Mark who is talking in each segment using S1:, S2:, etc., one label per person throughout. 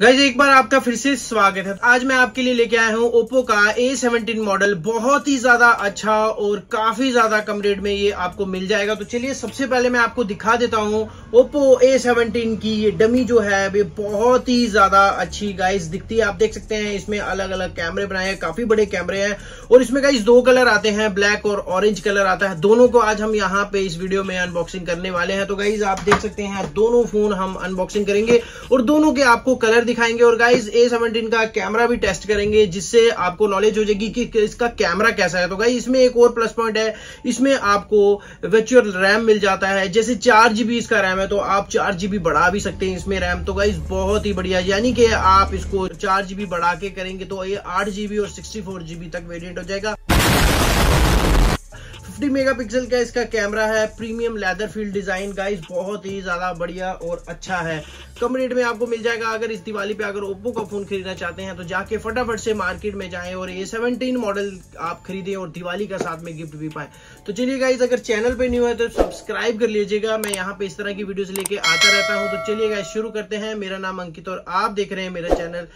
S1: guys एक बार आपका फिर से स्वागत है आज मैं आपके लिए लेके आया हूँ ओप्पो का ए सेवनटीन मॉडल बहुत ही ज्यादा अच्छा और काफी ज्यादा कम रेट में ये आपको मिल जाएगा तो चलिए सबसे पहले मैं आपको दिखा देता हूँ ओप्पो ए सेवनटीन की ये डमी जो है ये बहुत ही ज्यादा अच्छी गाइज दिखती है आप देख सकते हैं इसमें अलग अलग कैमरे बनाए हैं काफी बड़े कैमरे हैं और इसमें गाइज दो कलर आते हैं ब्लैक और ऑरेंज कलर आता है दोनों को आज हम यहाँ पे इस वीडियो में अनबॉक्सिंग करने वाले हैं तो गाइज आप देख सकते हैं दोनों फोन हम अनबॉक्सिंग करेंगे और दोनों के आपको कलर फिगर दिखाएंगे और गाइज ए सेवनटीन का कैमरा भी टेस्ट करेंगे जिससे आपको नॉलेज हो जाएगी कि इसका कैमरा कैसा है तो गाइज इसमें एक और प्लस पॉइंट है इसमें आपको वर्चुअल रैम मिल जाता है जैसे चार जीबी इसका रैम है तो आप चार जीबी बढ़ा भी सकते हैं इसमें रैम तो गाइज बहुत ही बढ़िया यानी कि आप इसको चार जीबी बढ़ा के करेंगे तो ये आठ जीबी और सिक्सटी फोर जीबी तक वेरियंट हो जाएगा 50 मेगापिक्सल का इसका कैमरा है premium leather field design guys बहुत ही ज़्यादा बढ़िया और अच्छा है कम रेट में आपको मिल जाएगा अगर इस दिवाली पे अगर ओप्पो का फ़ोन खरीदना चाहते हैं तो जाके फटाफट से मार्केट में जाएं और ए सेवनटीन मॉडल आप खरीदें और दिवाली का साथ में गिफ्ट भी पाए तो चलिए गाइज अगर चैनल पर न्यू है तो सब्सक्राइब कर लीजिएगा मैं यहाँ पे इस तरह की वीडियो लेके आता रहता हूँ तो चलिए गाइज शुरू करते हैं मेरा नाम अंकित और आप देख रहे हैं मेरा चैनल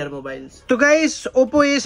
S1: आर मोबाइल तो गाइस ओप्पो ए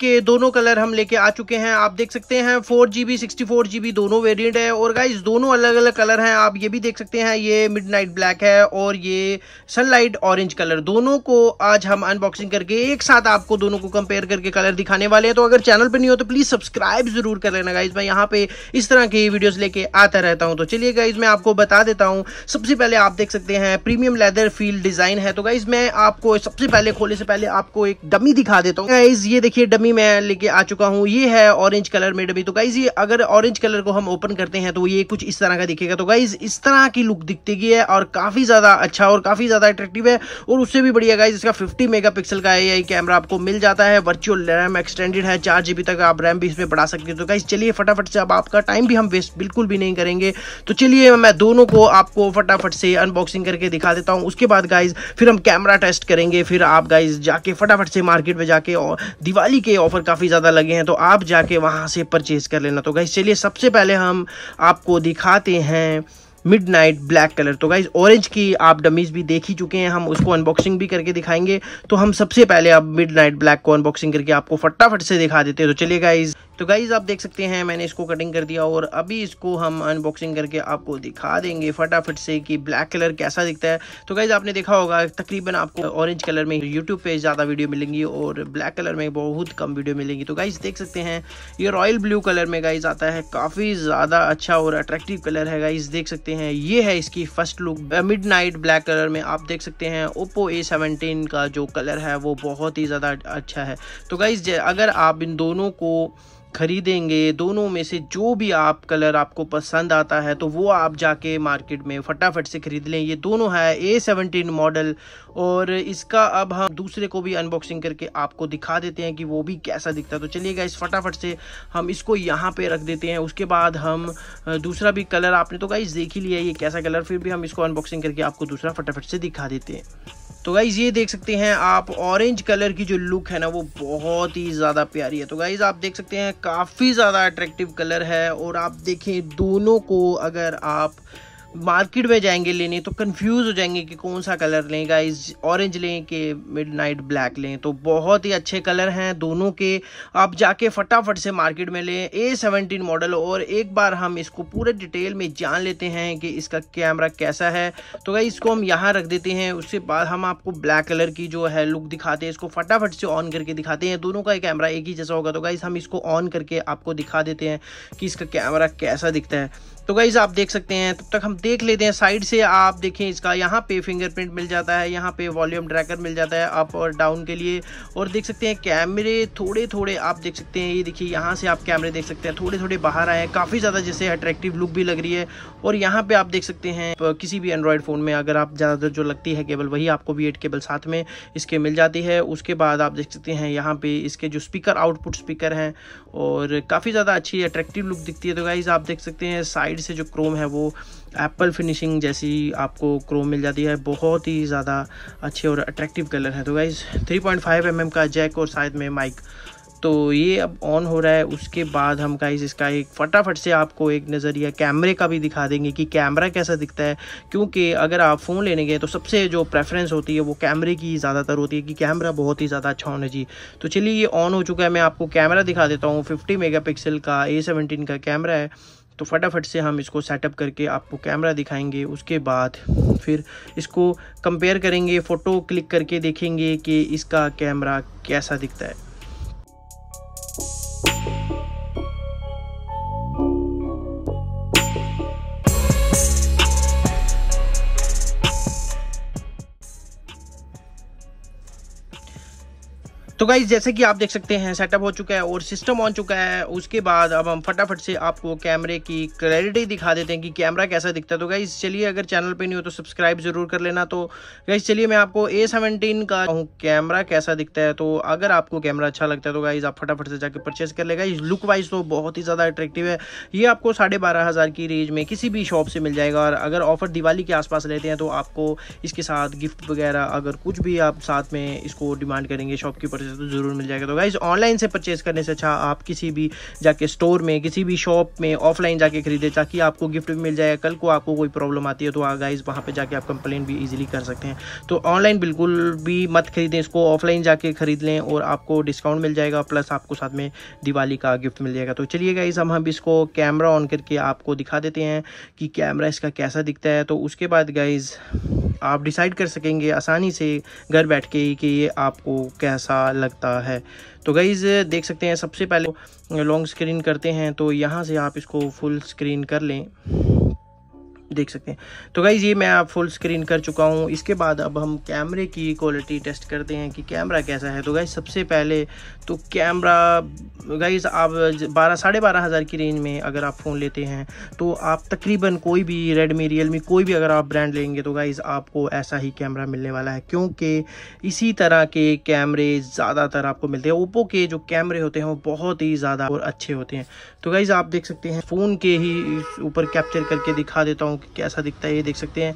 S1: के दोनों कलर हम लेके आ चुके हैं आप देख सकते हैं four GB sixty four G B दोनों वेरियंट है और गाइज दोनों अलग अलग कलर हैं आप ये भी देख सकते हैं ये मिड नाइट ब्लैक है और ये सनलाइट ऑरेंज कलर दोनों को आज हम अनबॉक्सिंग करके एक साथ आपको दोनों को कंपेयर करके कलर दिखाने वाले हैं तो अगर चैनल पर नहीं हो तो प्लीज़ सब्सक्राइब जरूर कर लेना गाइज मैं यहाँ पे इस तरह की वीडियोज़ लेके आता रहता हूँ तो चलिए गाइज मैं आपको बता देता हूँ सबसे पहले आप देख सकते हैं प्रीमियम लेदर फील्ड डिज़ाइन है तो गाइज मैं आपको सबसे पहले खोले से पहले आपको एक डमी दिखा देता हूँ गाइज ये देखिए डमी मैं लेके आ चुका हूँ ये है ऑरेंज कलर में डमी तो गाइज ये अगर अगर ऑरेंज कलर को हम ओपन करते हैं तो ये कुछ इस तरह का दिखेगा तो गाइज इस तरह की लुक दिखती है और काफ़ी ज़्यादा अच्छा और काफ़ी ज़्यादा अट्रेक्टिव है और उससे भी बढ़िया गाइज इसका फिफ्टी मेगा का ए कैमरा आपको मिल जाता है वर्चुअल रैम एक्सटेंडेड है चार जीबी तक आप रैम भी इसमें बढ़ा सकते हो तो गाइज चलिए फटाफट से अब आपका टाइम भी हम वेस्ट बिल्कुल भी नहीं करेंगे तो चलिए मैं दोनों को आपको फटाफट से अनबॉक्सिंग करके दिखा देता हूँ उसके बाद गाइज फिर हम कैमरा टेस्ट करेंगे फिर आप गाइज जाके फटाफट से मार्केट में जाके दिवाली के ऑफर काफ़ी ज़्यादा लगे हैं तो आप जाके वहां से परचेज कर लेना तो गाइज गाइस चलिए सबसे पहले हम आपको दिखाते हैं मिड नाइट ब्लैक कलर तो गाइज ऑरेंज की आप डमीज भी देख ही चुके हैं हम उसको अनबॉक्सिंग भी करके दिखाएंगे तो हम सबसे पहले अब मिड नाइट ब्लैक को अनबॉक्सिंग करके आपको फटाफट से दिखा देते हैं तो चलिए गाइज तो गाइज़ आप देख सकते हैं मैंने इसको कटिंग कर दिया और अभी इसको हम अनबॉक्सिंग करके आपको दिखा देंगे फटाफट से कि ब्लैक कलर कैसा दिखता है तो गाइज़ आपने देखा होगा तकरीबन आपको ऑरेंज कलर में यूट्यूब पे ज़्यादा वीडियो मिलेंगी और ब्लैक कलर में बहुत कम वीडियो मिलेंगी तो गाइज़ देख सकते हैं ये रॉयल ब्लू कलर में गाइज़ आता है काफ़ी ज़्यादा अच्छा और अट्रैक्टिव कलर है गाइज़ देख सकते हैं ये है इसकी first look midnight black colour में आप देख सकते हैं ओप्पो ए का जो कलर है वो बहुत ही ज़्यादा अच्छा है तो गाइज़ अगर आप इन दोनों को खरीदेंगे दोनों में से जो भी आप कलर आपको पसंद आता है तो वो आप जाके मार्केट में फटाफट से ख़रीद लें ये दोनों है ए सेवनटीन मॉडल और इसका अब हम दूसरे को भी अनबॉक्सिंग करके आपको दिखा देते हैं कि वो भी कैसा दिखता है तो चलिएगा इस फटाफट से हम इसको यहाँ पे रख देते हैं उसके बाद हम दूसरा भी कलर आपने तो गाइज देख ही लिया ये कैसा कलर फिर भी हम इसको अनबॉक्सिंग करके आपको दूसरा फटाफट से दिखा देते हैं तो गाइज़ ये देख सकते हैं आप ऑरेंज कलर की जो लुक है ना वो बहुत ही ज़्यादा प्यारी है तो गाइज़ आप देख सकते हैं काफ़ी ज़्यादा अट्रैक्टिव कलर है और आप देखें दोनों को अगर आप मार्केट में जाएंगे लेने तो कंफ्यूज हो जाएंगे कि कौन सा कलर लें गाइस ऑरेंज लें कि मिड नाइट ब्लैक लें तो बहुत ही अच्छे कलर हैं दोनों के आप जाके फटाफट से मार्केट में लें ए सेवनटीन मॉडल और एक बार हम इसको पूरे डिटेल में जान लेते हैं कि इसका कैमरा कैसा है तो गाई इसको हम यहाँ रख देते हैं उसके बाद हम आपको ब्लैक कलर की जो है लुक दिखाते हैं इसको फटाफट से ऑन करके दिखाते हैं दोनों का कैमरा एक ही जैसा होगा तो गाइस हम इसको ऑन करके आपको दिखा देते हैं कि इसका कैमरा कैसा दिखता है तो गाइज़ आप देख सकते हैं तब तक हम देख लेते हैं साइड से आप देखें इसका यहाँ पे फिंगरप्रिंट मिल जाता है यहाँ पे वॉल्यूम ट्रैकर मिल जाता है अप और डाउन के लिए और देख सकते हैं कैमरे थोड़े थोड़े आप देख सकते हैं ये देखिए यहाँ से आप कैमरे देख सकते हैं थोड़े थोड़े बाहर आए हैं काफ़ी ज़्यादा जैसे अट्रैक्टिव लुक भी लग रही है और यहाँ पर आप देख सकते हैं किसी भी एंड्रॉयड फ़ोन में अगर आप ज़्यादातर जो लगती है केबल वही आपको वी केबल साथ में इसके मिल जाती है उसके बाद आप देख सकते हैं यहाँ पर इसके जो स्पीकर आउटपुट स्पीकर हैं और काफ़ी ज़्यादा अच्छी अट्रैक्टिव लुक दिखती है तो गाइज़ आप देख सकते हैं साइड साइड से जो क्रोम है वो एप्पल फिनिशिंग जैसी आपको क्रोम मिल जाती है बहुत ही ज़्यादा अच्छे और अट्रैक्टिव कलर है तो गाइज़ थ्री पॉइंट फाइव का जैक और साइड में माइक तो ये अब ऑन हो रहा है उसके बाद हम गाइज इसका एक फटाफट से आपको एक नज़रिया कैमरे का भी दिखा देंगे कि कैमरा कैसा दिखता है क्योंकि अगर आप फ़ोन लेने गए तो सबसे जो प्रेफरेंस होती है वो कैमरे की ज़्यादातर होती है कि कैमरा बहुत ही ज़्यादा अच्छा होना चाहिए तो चलिए ये ऑन हो चुका है मैं आपको कैमरा दिखा देता हूँ फिफ्टी मेगा का ए का कैमरा है तो फटाफट से हम इसको सेटअप करके आपको कैमरा दिखाएंगे उसके बाद फिर इसको कंपेयर करेंगे फ़ोटो क्लिक करके देखेंगे कि इसका कैमरा कैसा दिखता है तो गाइज जैसे कि आप देख सकते हैं सेटअप हो चुका है और सिस्टम ऑन चुका है उसके बाद अब हम फटाफट से आपको कैमरे की क्लैरिटी दिखा देते हैं कि कैमरा कैसा दिखता है तो गाइज चलिए अगर चैनल पे नहीं हो तो सब्सक्राइब जरूर कर लेना तो गाइज चलिए मैं आपको ए सेवनटीन का हूँ कैमरा कैसा दिखता है तो अगर आपको कैमरा अच्छा लगता है तो गाइज आप फटाफट से जाकर परचेस कर लेगा इस लुक वाइज तो बहुत ही ज़्यादा अट्रैक्टिव है ये आपको साढ़े बारह हज़ार की रेंज में किसी भी शॉप से मिल जाएगा और अगर ऑफर दिवाली के आसपास लेते हैं तो आपको इसके साथ गिफ्ट वगैरह अगर कुछ भी आप साथ में इसको डिमांड करेंगे शॉप की से तो ज़रूर मिल जाएगा तो गाइज ऑनलाइन से परचेज करने से अच्छा आप किसी भी जाके स्टोर में किसी भी शॉप में ऑफलाइन जाके खरीदे ताकि आपको गिफ्ट भी मिल जाए कल को आपको कोई प्रॉब्लम आती है तो आ हाँ गाइज वहाँ पर जाके आप कंप्लेन भी ईजिली कर सकते हैं तो ऑनलाइन बिल्कुल भी मत खरीदें इसको ऑफलाइन जाके खरीद लें और आपको डिस्काउंट मिल जाएगा प्लस आपको साथ में दिवाली का गिफ्ट मिल जाएगा तो चलिए गाइज हम हम इसको कैमरा ऑन करके आपको दिखा देते हैं कि कैमरा इसका कैसा दिखता है तो उसके बाद गाइज़ आप डिसाइड कर सकेंगे आसानी से घर बैठ के कि ये आपको कैसा लग लगता है तो गाइज़ देख सकते हैं सबसे पहले लॉन्ग स्क्रीन करते हैं तो यहाँ से आप इसको फुल स्क्रीन कर लें देख सकते हैं तो गाइज़ ये मैं आप फुल स्क्रीन कर चुका हूँ इसके बाद अब हम कैमरे की क्वालिटी टेस्ट करते हैं कि कैमरा कैसा है तो गाइज़ सबसे पहले तो कैमरा गाइज़ आप बारह साढ़े बारह हज़ार की रेंज में अगर आप फ़ोन लेते हैं तो आप तकरीबन कोई भी रेडमी रियलमी कोई भी अगर आप ब्रांड लेंगे तो गाइज़ आपको ऐसा ही कैमरा मिलने वाला है क्योंकि इसी तरह के कैमरे ज़्यादातर आपको मिलते हैं ओप्पो के जो कैमरे होते हैं वो बहुत ही ज़्यादा और अच्छे होते हैं तो गाइज़ आप देख सकते हैं फ़ोन के ही ऊपर कैप्चर करके दिखा देता हूँ कैसा दिखता है ये देख सकते हैं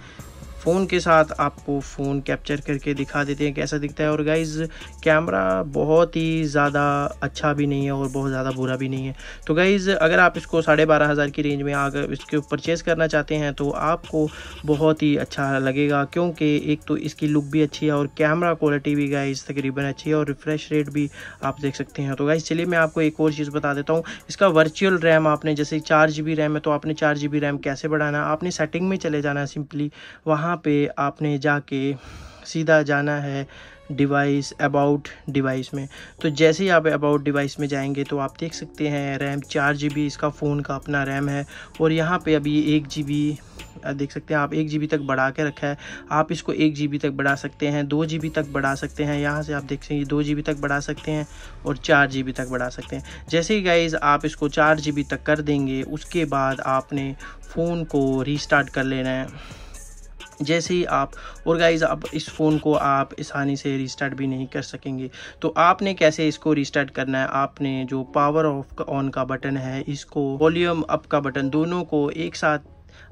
S1: फ़ोन के साथ आपको फ़ोन कैप्चर करके दिखा देते हैं कैसा दिखता है और गाइज़ कैमरा बहुत ही ज़्यादा अच्छा भी नहीं है और बहुत ज़्यादा बुरा भी नहीं है तो गाइज़ अगर आप इसको साढ़े बारह हज़ार की रेंज में अगर इसके परचेज़ करना चाहते हैं तो आपको बहुत ही अच्छा लगेगा क्योंकि एक तो इसकी लुक भी अच्छी है और कैमरा क्वालिटी भी गाइज़ तकरीबन अच्छी है और रिफ़्रेश रेट भी आप देख सकते हैं तो गाइज़ चलिए मैं आपको एक और चीज़ बता देता हूँ इसका वर्चुअल रैम आपने जैसे चार जी रैम है तो आपने चार जी रैम कैसे बढ़ाना आपने सेटिंग में चले जाना सिंपली वहाँ यहाँ पे आपने जाके सीधा जाना है डिवाइस अबाउट डिवाइस में तो जैसे ही आप अबाउट डिवाइस में जाएंगे तो आप देख सकते हैं रैम चार जी इसका फ़ोन का अपना रैम है और यहाँ पे अभी एक जी देख सकते हैं आप एक जी तक बढ़ा के रखा है आप इसको एक जी तक बढ़ा सकते हैं दो जी तक बढ़ा सकते हैं यहाँ से आप देख सकते हैं दो जी तक बढ़ा सकते हैं और चार जी तक बढ़ा सकते हैं जैसे ही गाइज आप इसको चार जी तक कर देंगे उसके बाद आपने फ़ोन को रीस्टार्ट कर लेना है जैसे ही आप और गाइज अब इस फ़ोन को आप आसानी से रिस्टार्ट भी नहीं कर सकेंगे तो आपने कैसे इसको रिस्टार्ट करना है आपने जो पावर ऑफ ऑन का बटन है इसको वॉल्यूम अप का बटन दोनों को एक साथ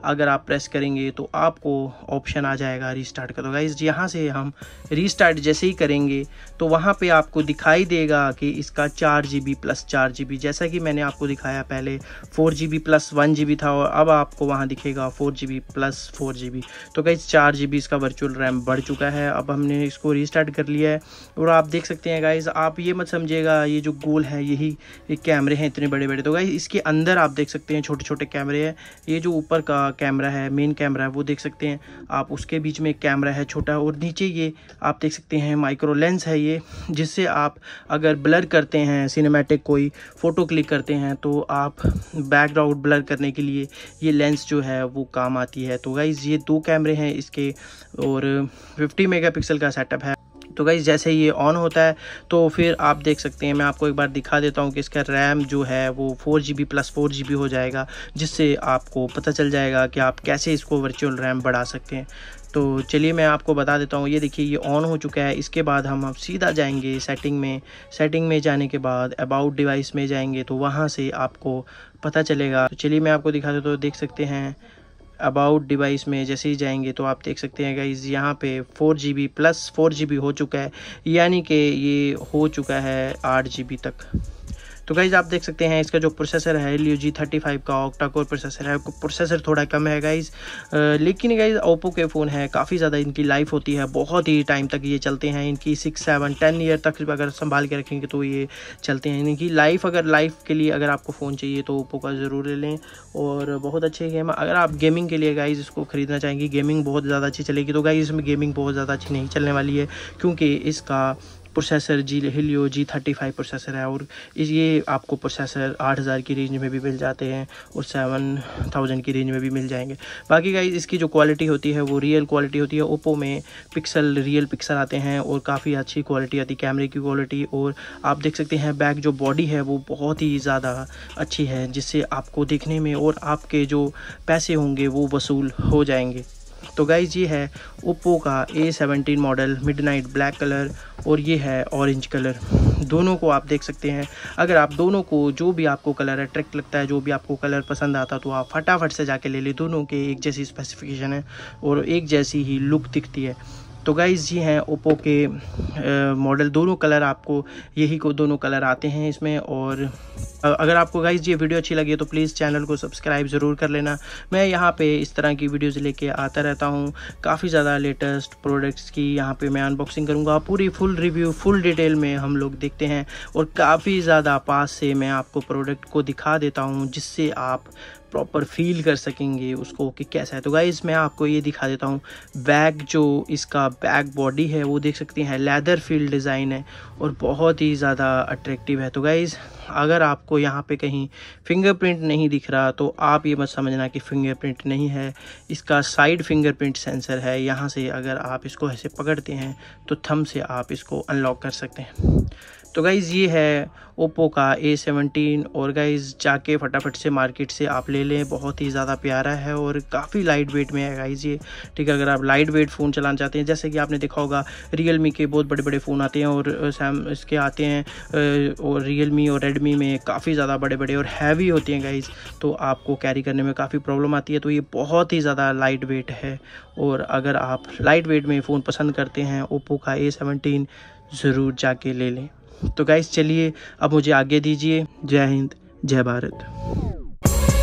S1: अगर आप प्रेस करेंगे तो आपको ऑप्शन आ जाएगा रीस्टार्ट का तो गाइज यहाँ से हम रीस्टार्ट जैसे ही करेंगे तो वहाँ पे आपको दिखाई देगा कि इसका चार जी बी प्लस चार जी बी जैसा कि मैंने आपको दिखाया पहले four G B plus one G B था और अब आपको वहाँ दिखेगा four G B plus four G B तो गाइज चार जी बी इसका वर्चुअल रैम बढ़ चुका है अब हमने इसको रीस्टार्ट कर लिया है और आप देख सकते हैं गाइज आप ये मत समझिएगा ये जो गोल है यही कैमरे हैं इतने बड़े बड़े तो गाइज इसके अंदर आप देख सकते हैं छोटे छोटे कैमरे हैं ये जो ऊपर का कैमरा है मेन कैमरा है वो देख सकते हैं आप उसके बीच में एक कैमरा है छोटा और नीचे ये आप देख सकते हैं माइक्रो लेंस है ये जिससे आप अगर ब्लर करते हैं सिनेमैटिक कोई फ़ोटो क्लिक करते हैं तो आप बैकग्राउंड ब्लर करने के लिए ये लेंस जो है वो काम आती है तो गाइज़ ये दो कैमरे हैं इसके और फिफ्टी मेगापिक्सल का सेटअप है तो गई जैसे ये ऑन होता है तो फिर आप देख सकते हैं मैं आपको एक बार दिखा देता हूँ कि इसका रैम जो है वो four G B plus four G B हो जाएगा जिससे आपको पता चल जाएगा कि आप कैसे इसको वर्चुअल रैम बढ़ा सकते हैं तो चलिए मैं आपको बता देता हूँ ये देखिए ये ऑन हो चुका है इसके बाद हम अब सीधा जाएंगे सेटिंग में सेटिंग में जाने के बाद अबाउट डिवाइस में जाएंगे तो वहाँ से आपको पता चलेगा तो चलिए मैं आपको दिखा देता हूँ देख सकते हैं अबाउट डिवाइस में जैसे ही जाएंगे तो आप देख सकते हैं गाइज यहाँ पे four G B plus four G B हो चुका है यानी कि ये हो चुका है आठ जी बी तक तो गाइज आप देख सकते हैं इसका जो प्रोसेसर है लियो जी थर्टी फाइव का ऑक्टा कोर प्रोसेसर है प्रोसेसर थोड़ा कम है गाइज लेकिन गाइज ओप्पो के फ़ोन है काफ़ी ज़्यादा इनकी लाइफ होती है बहुत ही टाइम तक ये चलते हैं इनकी सिक्स सेवन टेन ईयर तक अगर संभाल के रखेंगे तो ये चलते हैं इनकी लाइफ अगर लाइफ के लिए अगर आपको फ़ोन चाहिए तो ओप्पो का ज़रूर ले लें और बहुत अच्छे गेम अगर आप गेमिंग के लिए गाइज इसको ख़रीदना चाहेंगे गेमिंग बहुत ज़्यादा अच्छी चलेगी तो गाइज इसमें गेमिंग बहुत ज़्यादा अच्छी नहीं चलने वाली है क्योंकि इसका processor G Helio G thirty five processor है और ये आपको प्रोसेसर आठ हज़ार की रेंज में भी मिल जाते हैं और सेवन थाउजेंड की रेंज में भी मिल जाएंगे बाकी गाइज इसकी जो क्वालिटी होती है वो रियल क्वालिटी होती है ओप्पो में पिक्सल रियल पिक्सल आते हैं और काफ़ी अच्छी क्वालिटी आती है कैमरे की क्वालिटी और आप देख सकते हैं बैक जो बॉडी है वो बहुत ही ज़्यादा अच्छी है जिससे आपको देखने में और आपके जो पैसे होंगे वो वसूल हो जाएंगे तो गाइज ये है ओप्पो का A seventeen model midnight black colour और ये है ऑरेंज कलर दोनों को आप देख सकते हैं अगर आप दोनों को जो भी आपको कलर अट्रैक्ट लगता है जो भी आपको कलर पसंद आता तो आप फटाफट से जाके ले लें दोनों के एक जैसी स्पेसिफिकेशन है और एक जैसी ही लुक दिखती है तो गाइज़ ये हैं ओप्पो के मॉडल दोनों कलर आपको यही को दोनों कलर आते हैं इसमें और अगर आपको गाइज ये वीडियो अच्छी लगी तो प्लीज़ चैनल को सब्सक्राइब ज़रूर कर लेना मैं यहाँ पे इस तरह की वीडियोज़ लेके आता रहता हूँ काफ़ी ज़्यादा लेटेस्ट प्रोडक्ट्स की यहाँ पे मैं अनबॉक्सिंग करूँगा पूरी फुल रिव्यू फुल डिटेल में हम लोग देखते हैं और काफ़ी ज़्यादा पास से मैं आपको प्रोडक्ट को दिखा देता हूँ जिससे आप प्रॉपर फील कर सकेंगे उसको कि कैसा है तो गाइज मैं आपको ये दिखा देता हूँ बैक जो इसका बैक बॉडी है वो देख सकते हैं लेदर फील्ड डिज़ाइन है और बहुत ही ज़्यादा अट्रैक्टिव है तो गाइज़ अगर आपको यहाँ पे कहीं फिंगरप्रिंट नहीं दिख रहा तो आप ये मत समझना कि फिंगरप्रिंट नहीं है इसका साइड फिंगरप्रिंट सेंसर है यहाँ से अगर आप इसको ऐसे पकड़ते हैं तो थम से आप इसको अनलॉक कर सकते हैं तो गाइज़ ये है ओप्पो का ए सेवनटीन और गाइज़ जाके फटाफट से मार्केट से आप ले लें बहुत ही ज़्यादा प्यारा है और काफ़ी लाइट वेट में है गाइज़ ये ठीक है अगर आप लाइट वेट फ़ोन चलाना चाहते हैं जैसे कि आपने देखा होगा रियल के बहुत बड़े बड़े फ़ोन आते हैं और सैम इसके आते हैं और रियल और रेड रेडमी में काफ़ी ज़्यादा बड़े बड़े और हैवी होती हैं गाइज़ तो आपको कैरी करने में काफ़ी प्रॉब्लम आती है तो ये बहुत ही ज़्यादा लाइट वेट है और अगर आप लाइट वेट में फ़ोन पसंद करते हैं ओप्पो का ए सेवनटीन ज़रूर जाके ले लें तो गाइज़ चलिए अब मुझे आगे दीजिए जय हिंद जय भारत